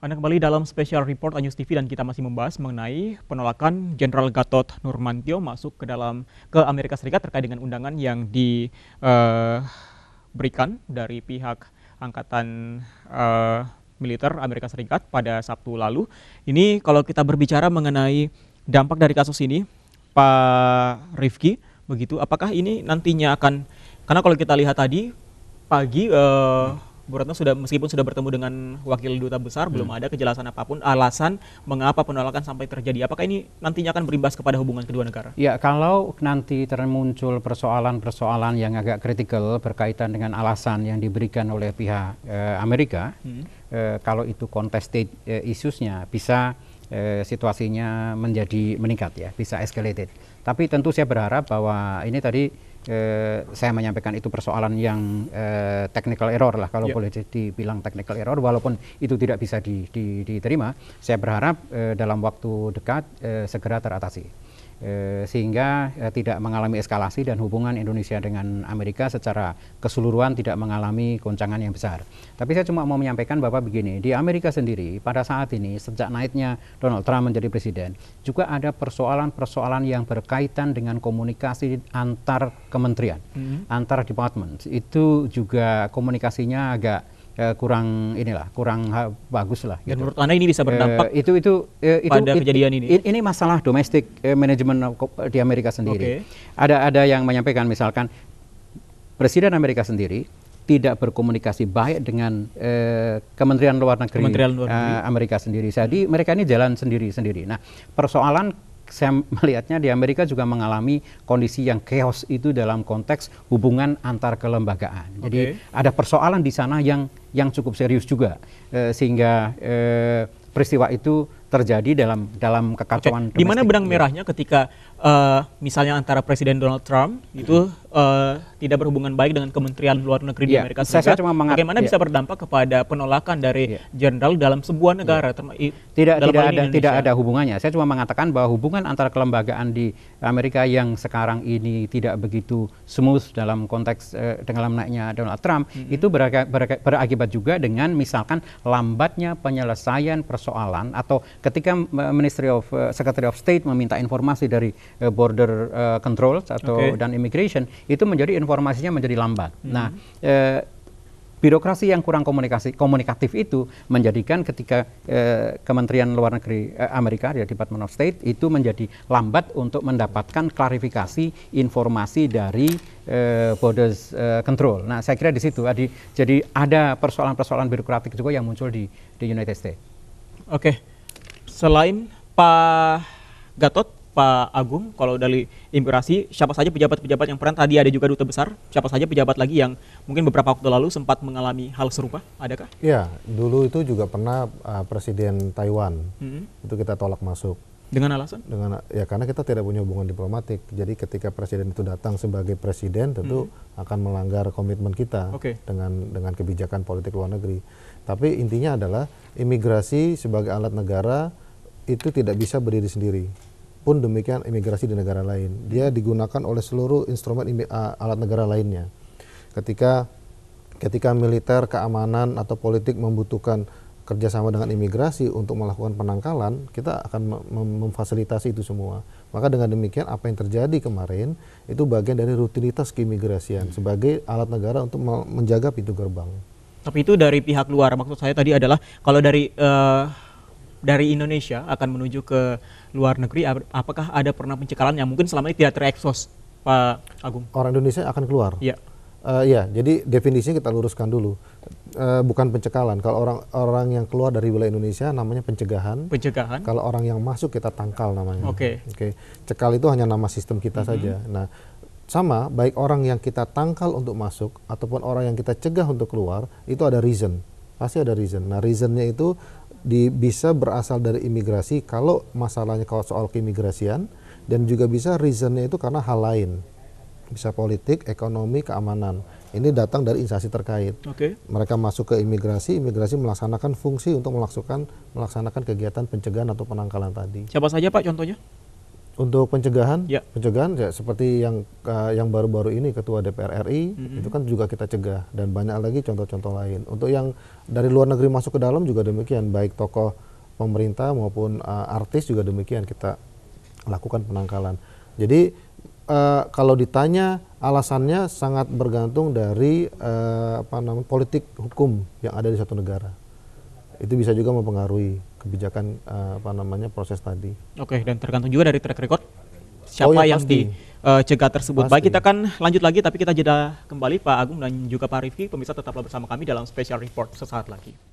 Anda kembali dalam special report Anjus TV dan kita masih membahas mengenai penolakan Jenderal Gatot Nurmantio masuk ke dalam ke Amerika Serikat terkait dengan undangan yang diberikan eh, uh, dari pihak angkatan uh, militer Amerika Serikat pada Sabtu lalu. Ini kalau kita berbicara mengenai dampak dari kasus ini, Pak Rifki, begitu apakah ini nantinya akan karena kalau kita lihat tadi pagi uh, Bu Retno sudah meskipun sudah bertemu dengan wakil duta besar hmm. belum ada kejelasan apapun alasan mengapa penolakan sampai terjadi. Apakah ini nantinya akan berimbas kepada hubungan kedua negara? Ya, kalau nanti termuncul persoalan-persoalan yang agak kritikal berkaitan dengan alasan yang diberikan oleh pihak eh, Amerika, hmm. eh, kalau itu contested eh, isusnya bisa eh, situasinya menjadi meningkat ya, bisa escalated. Tapi tentu saya berharap bahwa ini tadi eh, saya menyampaikan itu persoalan yang eh, technical error lah kalau yeah. boleh dibilang technical error walaupun itu tidak bisa di, di, diterima saya berharap eh, dalam waktu dekat eh, segera teratasi. Eh, sehingga eh, tidak mengalami eskalasi dan hubungan Indonesia dengan Amerika secara keseluruhan tidak mengalami goncangan yang besar. Tapi saya cuma mau menyampaikan Bapak begini, di Amerika sendiri pada saat ini sejak naiknya Donald Trump menjadi presiden, juga ada persoalan-persoalan yang berkaitan dengan komunikasi antar kementerian, mm -hmm. antar department. Itu juga komunikasinya agak uh, kurang inilah kurang bagus lah. Gitu. Dan menurut anda ini bisa berdampak uh, itu itu uh, itu, pada it, kejadian ini? Ini masalah domestik uh, manajemen di Amerika sendiri. Okay. Ada ada yang menyampaikan misalkan Presiden Amerika sendiri tidak berkomunikasi baik dengan uh, Kementerian Luar Negeri, Kementerian Luar Negeri. Uh, Amerika sendiri. Jadi hmm. mereka ini jalan sendiri-sendiri. Nah, persoalan saya melihatnya di Amerika juga mengalami kondisi yang chaos itu dalam konteks hubungan antar kelembagaan. Okay. Jadi ada persoalan di sana yang yang cukup serius juga e, sehingga e, peristiwa itu terjadi dalam dalam kekacauan. Di mana benang merahnya ketika uh, misalnya antara Presiden Donald Trump itu uh, tidak berhubungan baik dengan Kementerian Luar Negeri yeah. di iya, Amerika Serikat, saya, cuma mengat- bagaimana yeah. bisa iya. berdampak kepada penolakan dari iya. jenderal yeah. dalam sebuah negara? Yeah. Tidak tidak ada tidak ada hubungannya. Saya cuma mengatakan bahwa hubungan antara kelembagaan di Amerika yang sekarang ini tidak begitu smooth dalam konteks uh, eh, dalam naiknya Donald Trump hmm. itu berakibat juga dengan misalkan lambatnya penyelesaian persoalan atau ketika eh, Ministry of uh, Secretary of State meminta informasi dari uh, border uh, control atau okay. dan immigration itu menjadi informasinya menjadi lambat. Mm -hmm. Nah, uh, birokrasi yang kurang komunikasi komunikatif itu menjadikan ketika uh, Kementerian Luar Negeri uh, Amerika ya Department of State itu menjadi lambat untuk mendapatkan klarifikasi informasi dari borders uh, control. Nah, saya kira di situ adi, jadi ada persoalan-persoalan birokratik juga yang muncul di di United States. Oke. Okay selain Pak Gatot, Pak Agung, kalau dari imigrasi, siapa saja pejabat-pejabat yang pernah Tadi ada juga duta besar, siapa saja pejabat lagi yang mungkin beberapa waktu lalu sempat mengalami hal serupa, adakah? Iya, dulu itu juga pernah uh, Presiden Taiwan, hmm. itu kita tolak masuk. Dengan alasan? Dengan ya karena kita tidak punya hubungan diplomatik. Jadi ketika presiden itu datang sebagai presiden tentu hmm. akan melanggar komitmen kita okay. dengan dengan kebijakan politik luar negeri. Tapi intinya adalah imigrasi sebagai alat negara itu tidak bisa berdiri sendiri. Pun demikian imigrasi di negara lain. Dia digunakan oleh seluruh instrumen alat negara lainnya. Ketika ketika militer, keamanan atau politik membutuhkan kerjasama dengan imigrasi untuk melakukan penangkalan, kita akan memfasilitasi itu semua. Maka dengan demikian apa yang terjadi kemarin itu bagian dari rutinitas keimigrasian hmm. sebagai alat negara untuk menjaga pintu gerbang. Tapi itu dari pihak luar. Maksud saya tadi adalah kalau dari uh, dari Indonesia akan menuju ke luar negeri, apakah ada pernah pencekalan yang mungkin selama ini tidak terekspos, Pak Agung? Orang Indonesia akan keluar. Iya. Uh, ya, jadi definisinya kita luruskan dulu. Uh, bukan pencekalan. Kalau orang-orang yang keluar dari wilayah Indonesia namanya pencegahan. Pencegahan. Kalau orang yang masuk kita tangkal namanya. Oke. Okay. Oke. Okay. Cekal itu hanya nama sistem kita mm -hmm. saja. Nah, sama baik orang yang kita tangkal untuk masuk ataupun orang yang kita cegah untuk keluar itu ada reason. Pasti ada reason. Nah, reasonnya itu di, bisa berasal dari imigrasi kalau masalahnya kalau soal keimigrasian dan juga bisa reasonnya itu karena hal lain bisa politik, ekonomi, keamanan. Ini datang dari instansi terkait. Okay. Mereka masuk ke imigrasi, imigrasi melaksanakan fungsi untuk melaksanakan melaksanakan kegiatan pencegahan atau penangkalan tadi. Siapa saja Pak contohnya? Untuk pencegahan, ya. pencegahan ya seperti yang uh, yang baru-baru ini Ketua DPR RI mm -hmm. itu kan juga kita cegah dan banyak lagi contoh-contoh lain. Untuk yang dari luar negeri masuk ke dalam juga demikian, baik tokoh pemerintah maupun uh, artis juga demikian kita lakukan penangkalan. Jadi uh, kalau ditanya alasannya sangat bergantung dari uh, apa namanya politik hukum yang ada di satu negara itu bisa juga mempengaruhi kebijakan uh, apa namanya proses tadi. Oke, okay, dan tergantung juga dari track record siapa oh, ya, yang pasti. dicegah eh, uh, tersebut. Pasti. Baik, kita akan lanjut lagi tapi kita jeda kembali Pak Agung dan juga Pak Rifki. Pemirsa tetaplah bersama kami dalam special report sesaat lagi.